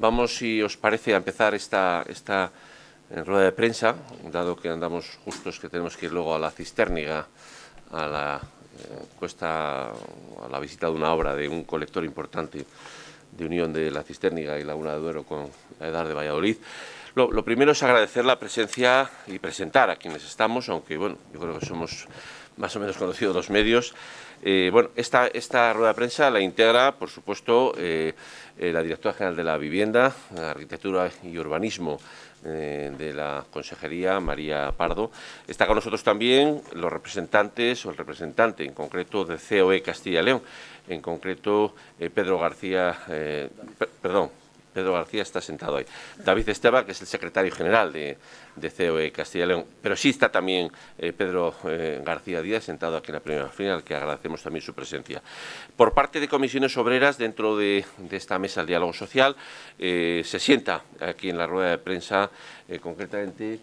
Vamos, si os parece, a empezar esta, eh, rueda de prensa, dado que andamos justos que tenemos que ir luego a la cisterniga, a la eh, cuesta, a la visita de una obra de un colector importante de unión de la cisterniga y Laguna de Duero con la edad de Valladolid. Lo, primero es agradecer la presencia y presentar a quienes estamos, aunque bueno, yo creo que somos más o menos conocidos los medios. Eh, bueno, esta, rueda de prensa la integra, por supuesto, eh, eh, la directora general de la Vivienda, Arquitectura y Urbanismo de la Consejería, María Pardo. Está con nosotros también los representantes, o el representante en concreto de COE Castilla León, en concreto Pedro García, perdón, Pedro García está sentado hoy. David Esteba, que es el secretario general de, COE e Castilla y León. Pero sí está también eh, Pedro eh, García Díaz sentado aquí en la primera fila, al que agradecemos también su presencia. Por parte de comisiones obreras, dentro de, esta mesa del diálogo social, eh, se sienta aquí en la rueda de prensa, concretamente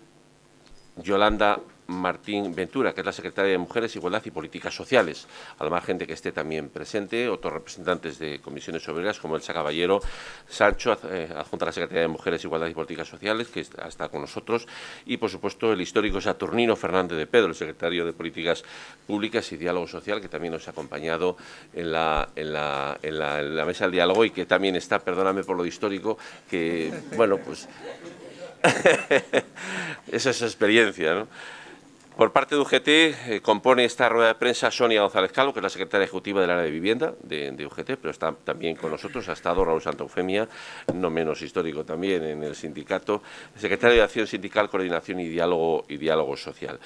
Yolanda Martín Ventura, que es la secretaria de Mujeres, Igualdad y Políticas Sociales, al margen de que esté también presente otros representantes de comisiones obreras como Elsa Caballero, Sancho, eh, adjunta a la secretaria de Mujeres, Igualdad y Políticas Sociales, que está con nosotros, y por supuesto el histórico Saturnino Fernández de Pedro, el secretario de Políticas Públicas y Diálogo Social, que también nos ha acompañado en la, mesa del diálogo y que también está, perdóname por lo histórico, que, bueno, pues... esa es su experiencia, ¿no? Por parte de UGT, eh, compone esta rueda de prensa Sonia González Calvo, que es la secretaria ejecutiva del área de vivienda de, UGT, pero está también con nosotros, ha estado Raúl Santa Eufemia, no menos histórico también en el sindicato, secretaria de Acción Sindical, Coordinación y Diálogo, y Diálogo Social.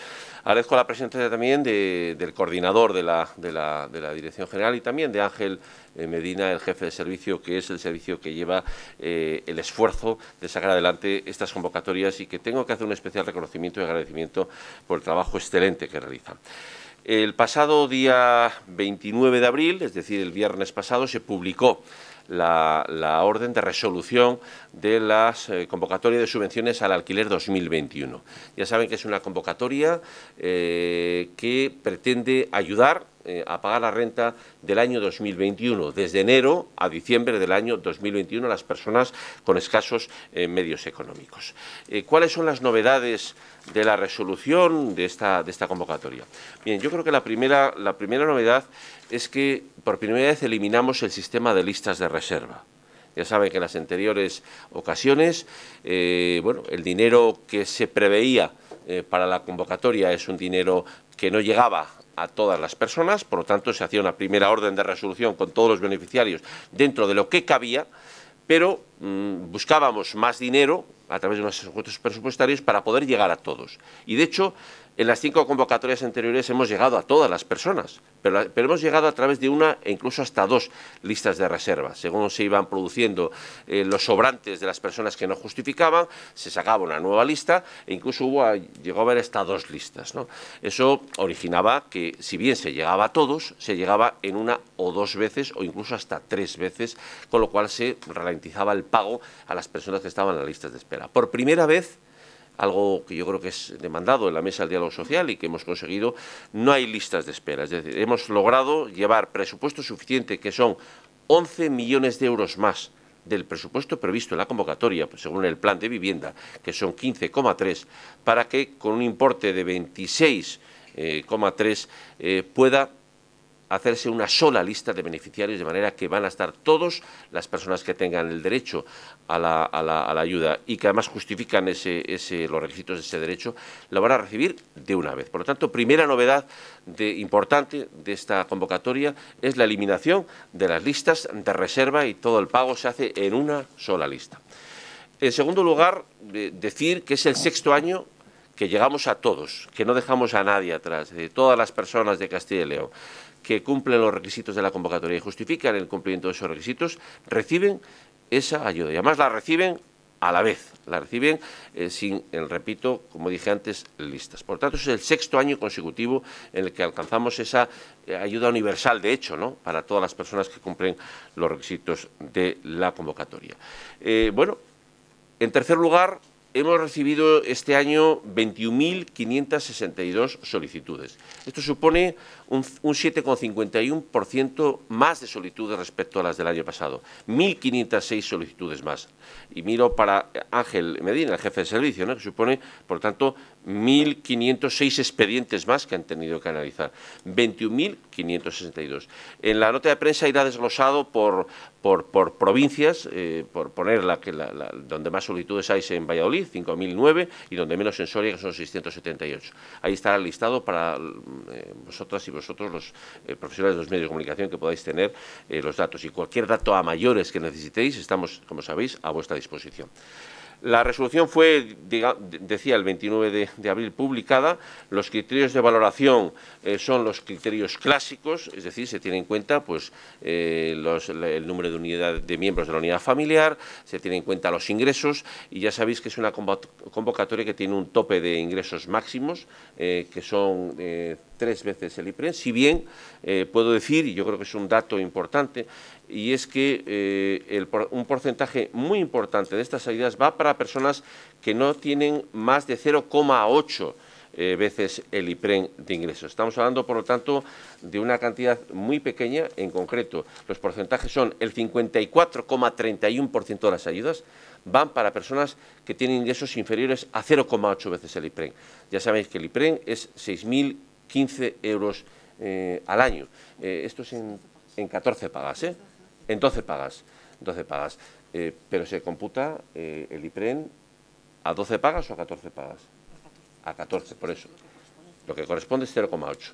Agradezco la presencia también del coordinador de la Dirección General y también de Ángel eh, Medina, el jefe de servicio, que es el servicio que lleva eh, el esfuerzo de sacar adelante estas convocatorias y que tengo que hacer un especial reconocimiento y agradecimiento por el trabajo excelente que realizan. El pasado día 29 de abril, es decir, el viernes pasado, se publicó la, orden de resolución de las eh, convocatorias de subvenciones al alquiler 2021. Ya saben que es una convocatoria que pretende ayudar eh, a pagar la renta del año 2021, desde enero a diciembre del año 2021, a las personas con escasos eh, medios económicos. Eh, ¿Cuáles son las novedades de la resolución de esta, de esta convocatoria? Bien, yo creo que la primera, la primera novedad es que por primera vez eliminamos el sistema de listas de reserva. Ya saben que en las anteriores ocasiones, bueno, el dinero que se preveía para la convocatoria es un dinero que no llegaba a todas las personas, por lo tanto se hacía una primera orden de resolución con todos los beneficiarios dentro de lo que cabía, pero mm, buscábamos más dinero a través de unos presupuestarios para poder llegar a todos. Y de hecho, en las cinco convocatorias anteriores hemos llegado a todas las personas, pero, hemos llegado a través de una e incluso hasta dos listas de reservas. Según se iban produciendo eh, los sobrantes de las personas que no justificaban, se sacaba una nueva lista e incluso hubo ah, llegó a haber hasta dos listas. Eso originaba que, si bien se llegaba a todos, se llegaba en una o dos veces o incluso hasta tres veces, con lo cual se ralentizaba el pago a las personas que estaban en las listas de espera. Por primera vez, algo que yo creo que es demandado en la mesa del diálogo social y que hemos conseguido, no hay listas de espera. Es decir, hemos logrado llevar presupuesto suficiente, que son 11 millones de euros más del presupuesto previsto en la convocatoria, pues, según el plan de vivienda, que son 15,3, para que con un importe de 26,3 eh, eh, pueda hacerse una sola lista de beneficiarios, de manera que van a estar todas las personas que tengan el derecho a la, ayuda y que además justifican los requisitos de ese derecho, lo van a recibir de una vez. Por lo tanto, primera novedad importante de esta convocatoria es la eliminación de las listas de reserva y todo el pago se hace en una sola lista. En segundo lugar, decir que es el sexto año que llegamos a todos, que no dejamos a nadie atrás, de todas las personas de Castilla y León que cumplen los requisitos de la convocatoria y justifican el cumplimiento de esos requisitos, reciben esa ayuda. Y además la reciben a la vez, la reciben eh, sin, el, repito, como dije antes, listas. Por tanto, es el sexto año consecutivo en el que alcanzamos esa eh, ayuda universal, de hecho, ¿no? para todas las personas que cumplen los requisitos de la convocatoria. Eh, bueno, en tercer lugar, hemos recibido este año 21.562 solicitudes. Esto supone un, 7,51% más de solicitudes respecto a las del año pasado, 1.506 solicitudes más. Y miro para Ángel Medina, el jefe de servicio, que supone, por lo tanto, 1.506 expedientes más que han tenido que analizar, 21.562. En la nota de prensa irá desglosado por, por, provincias, eh, por poner la, que donde más solicitudes hay en Valladolid, 5.009, y donde menos en Soria, que son 678. Ahí estará listado para eh, vosotras y vosotros vosotros los eh, profesionales de los medios de comunicación, que podáis tener eh, los datos. Y cualquier dato a mayores que necesitéis, estamos, como sabéis, a vuestra disposición. La resolución fue, decía, el 29 de, abril publicada. Los criterios de valoración eh, son los criterios clásicos, es decir, se tiene en cuenta pues, eh, el número de, unidad, de miembros de la unidad familiar, se tiene en cuenta los ingresos y ya sabéis que es una convocatoria que tiene un tope de ingresos máximos, eh, que son tres veces el IPREN, si bien puedo decir, y yo creo que es un dato importante, y es que eh, un porcentaje muy importante de estas ayudas va para personas que no tienen más de 0,8 eh, veces el IPREN de ingresos. Estamos hablando, por lo tanto, de una cantidad muy pequeña en concreto. Los porcentajes son el 54,31% de las ayudas van para personas que tienen ingresos inferiores a 0,8 veces el IPREN. Ya sabéis que el IPREN es 6.015 euros eh, al año. esto es en en 14 pagas, ¿eh? 12 pagas, 12 pagas. Eh, pero se computa eh, el IPREN a 12 pagas o a 14 pagas? A 14, por eso. Lo que corresponde es 0,8.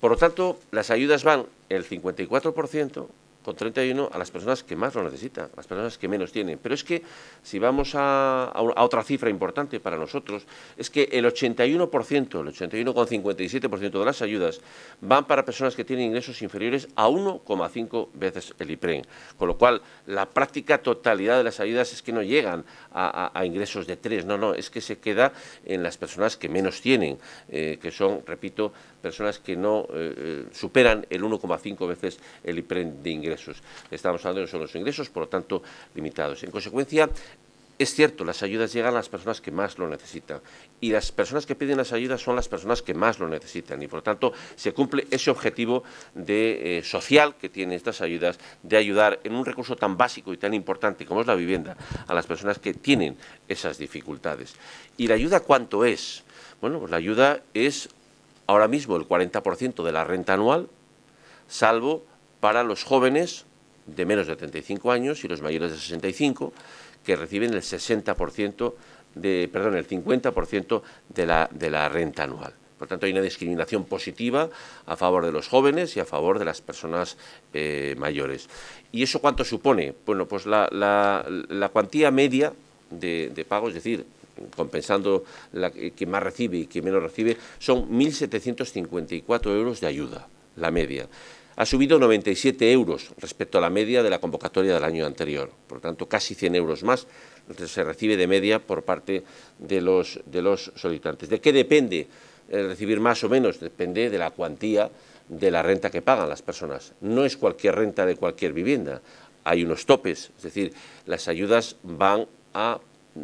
Por lo tanto, las ayudas van el 54% con 31 a las personas que más lo necesitan, las personas que menos tienen. Pero es que si vamos a, otra cifra importante para nosotros, es que el 81%, el 81,57% de las ayudas van para personas que tienen ingresos inferiores a 1,5 veces el IPREM. Con lo cual, la práctica totalidad de las ayudas es que no llegan a, ingresos de 3, no, no, es que se queda en las personas que menos tienen, eh, que son, repito, personas que no eh, eh, superan el 1,5 veces el IPREN de ingresos. Estamos hablando de los ingresos, por lo tanto, limitados. En consecuencia, es cierto, las ayudas llegan a las personas que más lo necesitan y las personas que piden las ayudas son las personas que más lo necesitan y por lo tanto se cumple ese objetivo eh, social que tienen estas ayudas de ayudar en un recurso tan básico y tan importante como es la vivienda a las personas que tienen esas dificultades. ¿Y la ayuda cuánto es? Bueno, pues la ayuda es ahora mismo el 40% de la renta anual, salvo para los jóvenes de menos de 35 años y los mayores de 65, que reciben el 60% de, perdón, el 50% de la, de la renta anual. Por tanto, hay una discriminación positiva a favor de los jóvenes y a favor de las personas eh, mayores. ¿Y eso cuánto supone? Bueno, pues la, cuantía media de, de pago, es decir, compensando la, que más recibe y que menos recibe, son 1.754 euros de ayuda, la media. Ha subido 97 euros respecto a la media de la convocatoria del año anterior, por lo tanto casi 100 euros más se recibe de media por parte de los, solicitantes. ¿De qué depende eh, recibir más o menos? Depende de la cuantía de la renta que pagan las personas. No es cualquier renta de cualquier vivienda, hay unos topes, es decir, las ayudas van a mm,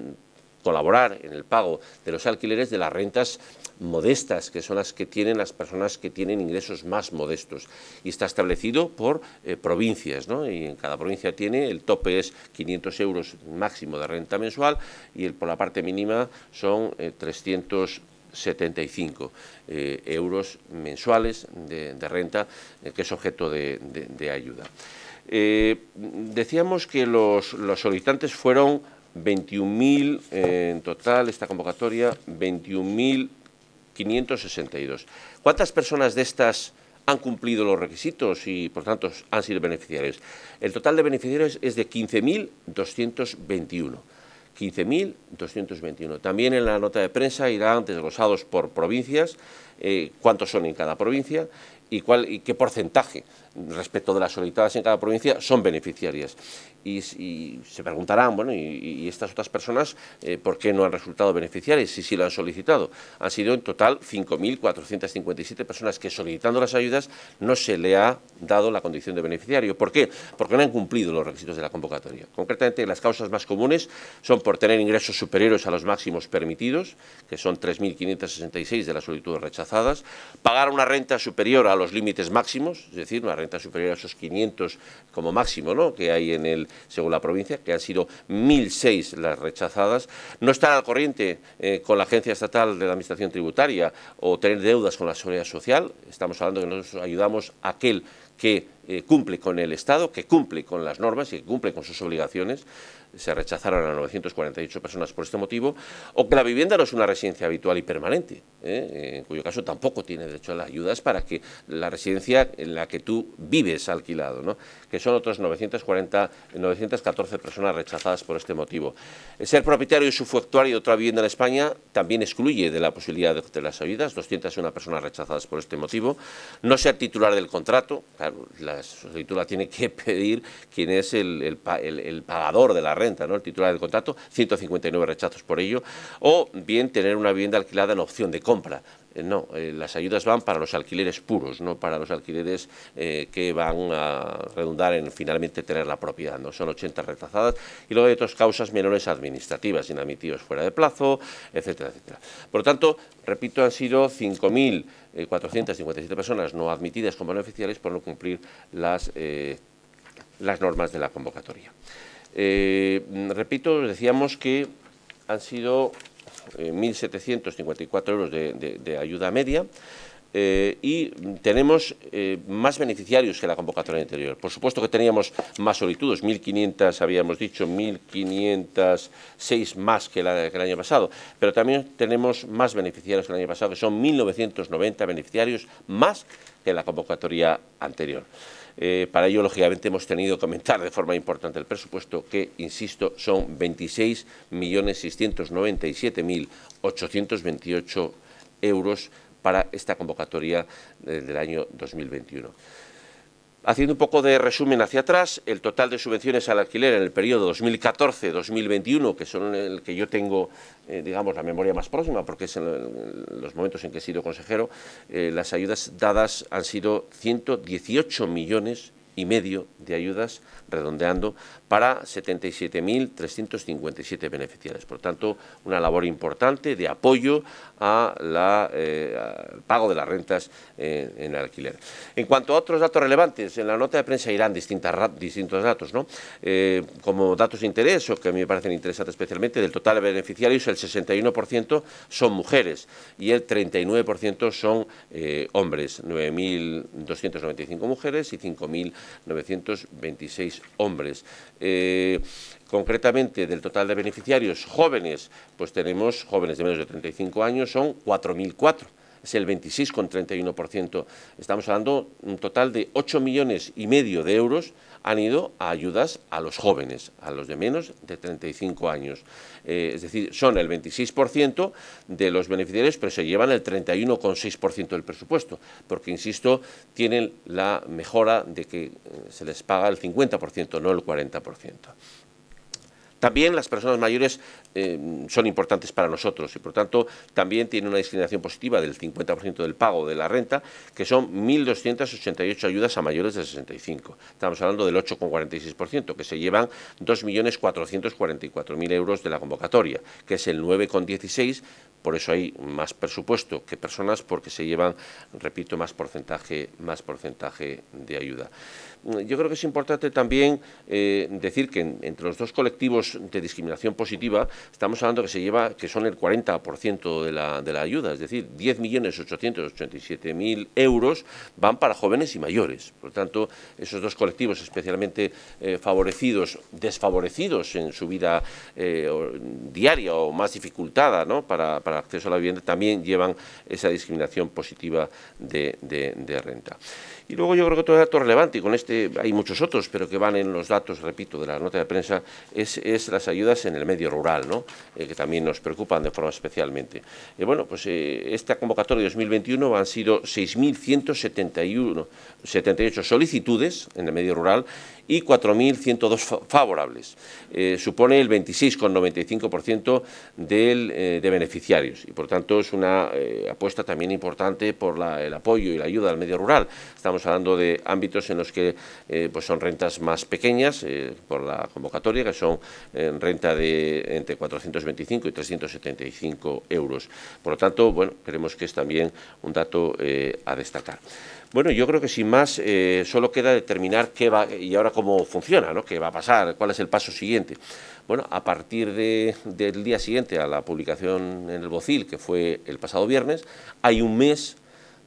colaborar en el pago de los alquileres de las rentas modestas, que son las que tienen las personas que tienen ingresos más modestos. Y está establecido por eh, provincias, ¿no? Y en cada provincia tiene, el tope es 500 euros máximo de renta mensual y el, por la parte mínima son 375 eh, eh, euros mensuales de, renta, que es objeto de, ayuda. decíamos que los solicitantes fueron 21.000, eh, en total esta convocatoria, 21.562. ¿Cuántas personas de estas han cumplido los requisitos y, por tanto, han sido beneficiarios? El total de beneficiarios es de 15.221. 15.221. También en la nota de prensa irán desglosados por provincias, eh, cuántos son en cada provincia y, y qué porcentaje respecto de las solicitadas en cada provincia son beneficiarias. Y, se preguntarán, bueno, y, estas otras personas, eh, ¿por qué no han resultado beneficiarias si sí si lo han solicitado? Han sido en total 5.457 personas que solicitando las ayudas no se le ha dado la condición de beneficiario. ¿Por qué? Porque no han cumplido los requisitos de la convocatoria. Concretamente, las causas más comunes son por tener ingresos superiores a los máximos permitidos, que son 3.566 de las solicitudes rechazadas, pagar una renta superior a los límites máximos, es decir, una renta renta superior a esos 500 como máximo que hay en el, según la provincia, que han sido 1.006 las rechazadas, no estar al corriente eh, con la Agencia Estatal de la Administración Tributaria o tener deudas con la Seguridad Social, estamos hablando de que nosotros ayudamos a aquel que eh, cumple con el Estado, que cumple con las normas y que cumple con sus obligaciones, se rechazaron a 948 personas por este motivo, o que la vivienda no es una residencia habitual y permanente, ¿eh? en cuyo caso tampoco tiene derecho a las ayudas para que la residencia en la que tú vives alquilado, que son otras 914 personas rechazadas por este motivo. ser propietario y sufructuario de otra vivienda en España también excluye de la posibilidad de, las ayudas, 201 personas rechazadas por este motivo, no ser titular del contrato, claro, la solicitud tiene que pedir quien es el, pagador de la ¿no? el titular del contrato, 159 rechazos por ello, o bien tener una vivienda alquilada en opción de compra. Eh, no, eh, las ayudas van para los alquileres puros, no para los alquileres eh, que van a redundar en finalmente tener la propiedad. ¿no? Son 80 rechazadas y luego hay otras causas menores administrativas, inadmitidos fuera de plazo, etcétera, etcétera. Por lo tanto, repito, han sido 5.457 personas no admitidas como oficiales por no cumplir las normas de la convocatoria. Eh, repito, decíamos que han sido 1.754 eh, euros de, ayuda media eh, y tenemos más beneficiarios que la convocatoria anterior. Por supuesto que teníamos más solicitudes, 1.500 habíamos dicho, 1.506 más que, que el año pasado, pero también tenemos más beneficiarios que el año pasado, que son 1.990 beneficiarios más que la convocatoria anterior. Eh, para ello, lógicamente, hemos tenido que aumentar de forma importante el presupuesto, que, insisto, son 26.697.828 euros para esta convocatoria eh, del año 2021. Haciendo un poco de resumen hacia atrás, el total de subvenciones al alquiler en el periodo 2014-2021, que son el que yo tengo, eh, digamos, la memoria más próxima, porque es en, los momentos en que he sido consejero, eh, las ayudas dadas han sido 118 millones y medio de ayudas, redondeando, para 77.357 beneficiarios. Por tanto, una labor importante de apoyo al eh, pago de las rentas eh, en alquiler. En cuanto a otros datos relevantes, en la nota de prensa irán distintas, distintos datos, ¿no? Eh, como datos de interés, o que a mí me parecen interesantes especialmente, del total de beneficiarios, el 61% son mujeres y el 39% son hombres, 9.295 mujeres y 5.000 926 hombres. Eh, concretamente, del total de beneficiarios jóvenes, pues tenemos jóvenes de menos de 35 años, son 4.004 es el 26,31%. Estamos hablando un total de 8 millones y medio de euros han ido a ayudas a los jóvenes, a los de menos de 35 años. Eh, es decir, son el 26% de los beneficiarios, pero se llevan el 31,6% del presupuesto, porque, insisto, tienen la mejora de que eh, se les paga el 50%, no el 40%. También las personas mayores Em, son importantes para nosotros y por tanto también tiene una discriminación positiva del 50% del pago de la renta, que son 1.288 ayudas a mayores de 65. Estamos hablando del 8,46%, que se llevan 2.444.000 euros de la convocatoria, que es el 9,16%, por eso hay más presupuesto que personas porque se llevan, repito, más porcentaje, más porcentaje de ayuda. Mm, yo creo que es importante también eh, decir que entre los dos colectivos de discriminación positiva estamos hablando que se lleva, que son el 40% de la, de la ayuda, es decir, 10.887.000 euros van para jóvenes y mayores. Por lo tanto, esos dos colectivos especialmente eh, favorecidos, desfavorecidos en su vida eh, diaria o más dificultada para, acceso a la vivienda, también llevan esa discriminación positiva de, renta. Y luego yo creo que otro dato relevante, y con este hay muchos otros, pero que van en los datos, repito, de la nota de prensa, es, es las ayudas en el medio rural. Eh, que también nos preocupan de forma especialmente. Y eh, bueno, pues eh, esta convocatoria de 2021 han sido 6.178 solicitudes en el medio rural y 4.102 favorables. supone el 26,95% de beneficiarios y, por tanto, es una apuesta también importante por el apoyo y la ayuda al medio rural. Estamos hablando de ámbitos en los que pues son rentas más pequeñas por la convocatoria, que son renta de entre 425 y 375 euros. Por lo tanto, bueno, creemos que es también un dato eh, a destacar. Bueno, yo creo que sin más, eh, solo queda determinar qué va y ahora cómo funciona, ¿no? qué va a pasar, cuál es el paso siguiente. Bueno, a partir del día siguiente a la publicación en el Bocil, que fue el pasado viernes, hay un mes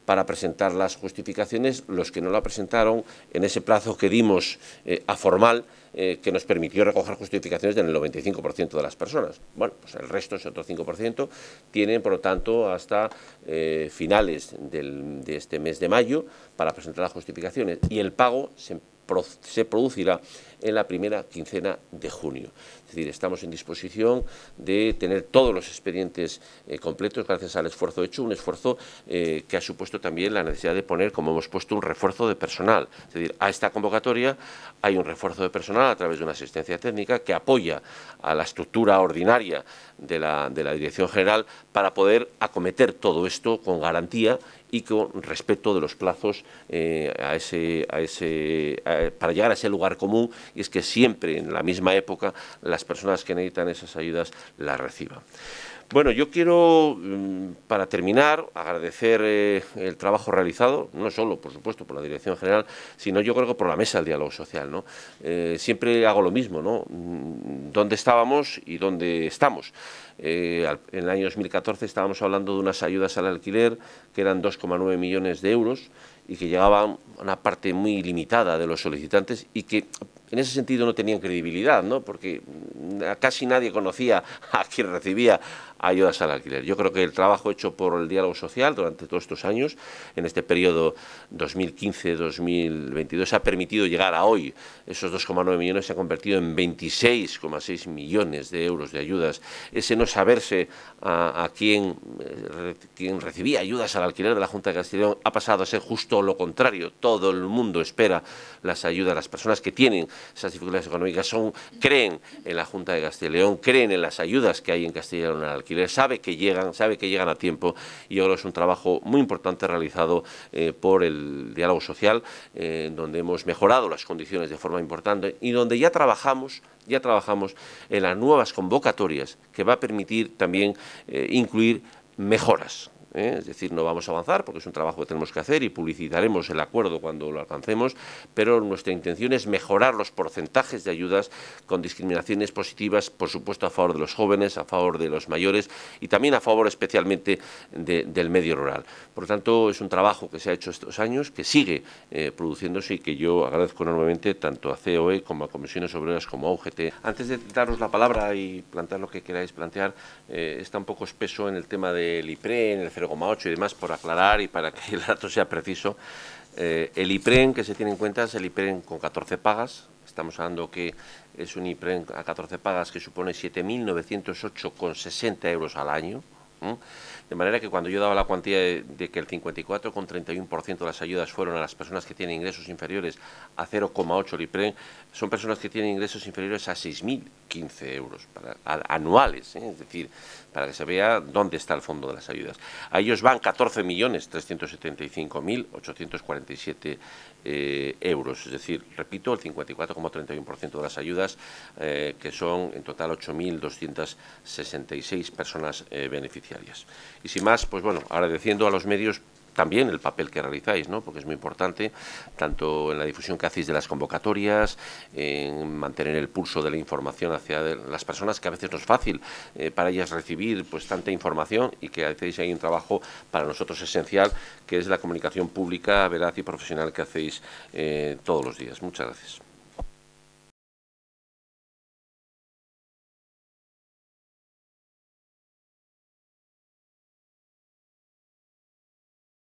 para presentar las justificaciones, los que no la presentaron en ese plazo que dimos eh, a formal, eh, que nos permitió recoger justificaciones del 95% de las personas. Bueno, pues el resto, ese otro 5%, tienen, por lo tanto, hasta eh, finales de este mes de mayo para presentar las justificaciones y el pago se producirá en la primera quincena de junio. Es decir, estamos en disposición de tener todos los expedientes eh, completos gracias al esfuerzo hecho, un esfuerzo eh, que ha supuesto también la necesidad de poner, como hemos puesto, un refuerzo de personal. Es decir, a esta convocatoria hay un refuerzo de personal a través de una asistencia técnica que apoya a la estructura ordinaria de la, Dirección General para poder acometer todo esto con garantía y con respeto de los plazos eh, a ese, para llegar a ese lugar común y es que siempre en la misma época las personas que necesitan esas ayudas las reciban. Bueno, yo quiero, mm, para terminar, agradecer eh, el trabajo realizado, no solo, por supuesto, por la Dirección General, sino yo creo que por la Mesa del Diálogo Social. Eh, siempre hago lo mismo, ¿no? Mm, ¿Dónde estábamos y dónde estamos? Eh, en el año 2014 estábamos hablando de unas ayudas al alquiler que eran 2,9 millones de euros, y que llegaban a una parte muy limitada de los solicitantes y que en ese sentido no tenían credibilidad, ¿no? porque mm, casi nadie conocía a quien recibía ayudas al alquiler. Yo creo que el trabajo hecho por el diálogo social durante todos estos años, en este periodo 2015-2022, ha permitido llegar a hoy. Esos 2,9 millones se han convertido en 26,6 millones de euros de ayudas. Ese no saberse a, quién, eh, quien recibía ayudas al alquiler de la Junta de Castellón ha pasado a ser justo todo lo contrario. Todo el mundo espera las ayudas. Las personas que tienen esas dificultades económicas son, creen en la Junta de Castilla y León, creen en las ayudas que hay en Castilla y León al alquiler, sabe que llegan, sabe que llegan a tiempo y ahora es un trabajo muy importante realizado eh, por el diálogo social, eh, donde hemos mejorado las condiciones de forma importante y donde ya trabajamos ya trabajamos en las nuevas convocatorias que va a permitir también eh, incluir mejoras ¿eh? es decir, no vamos a avanzar porque es un trabajo que tenemos que hacer y publicitaremos el acuerdo cuando lo alcancemos, pero nuestra intención es mejorar los porcentajes de ayudas con discriminaciones positivas, por supuesto, a favor de los jóvenes, a favor de los mayores y también a favor especialmente del medio rural. Por lo tanto, es un trabajo que se ha hecho estos años, que sigue eh, produciéndose y que yo agradezco enormemente tanto a COE como a Comisiones Obreras como a UGT. Antes de daros la palabra y plantear lo que queráis plantear, eh, está un poco espeso en el tema del IPRE, en el y demás, por aclarar y para que el dato sea preciso. Eh, el IPREN que se tiene en cuenta es el IPREN con 14 pagas. Estamos hablando que es un IPREN a 14 pagas que supone 7.908,60 euros al año. De manera que cuando yo daba la cuantía de, que el 54,31% de las ayudas fueron a las personas que tienen ingresos inferiores a 0,8 LIPREN, son personas que tienen ingresos inferiores a 6.015 euros anuales, ¿eh? es decir, para que se vea dónde está el fondo de las ayudas. A ellos van 14.375.847 eh, euros, es decir, repito, el 54,31% de las ayudas, eh, que son en total 8.266 personas eh, beneficiarias. Y sin más, pues bueno, agradeciendo a los medios también el papel que realizáis, ¿no? porque es muy importante, tanto en la difusión que hacéis de las convocatorias, en mantener el pulso de la información hacia las personas, que a veces no es fácil eh, para ellas recibir pues tanta información y que hacéis ahí un trabajo para nosotros esencial, que es la comunicación pública, veraz y profesional que hacéis eh, todos los días. Muchas gracias.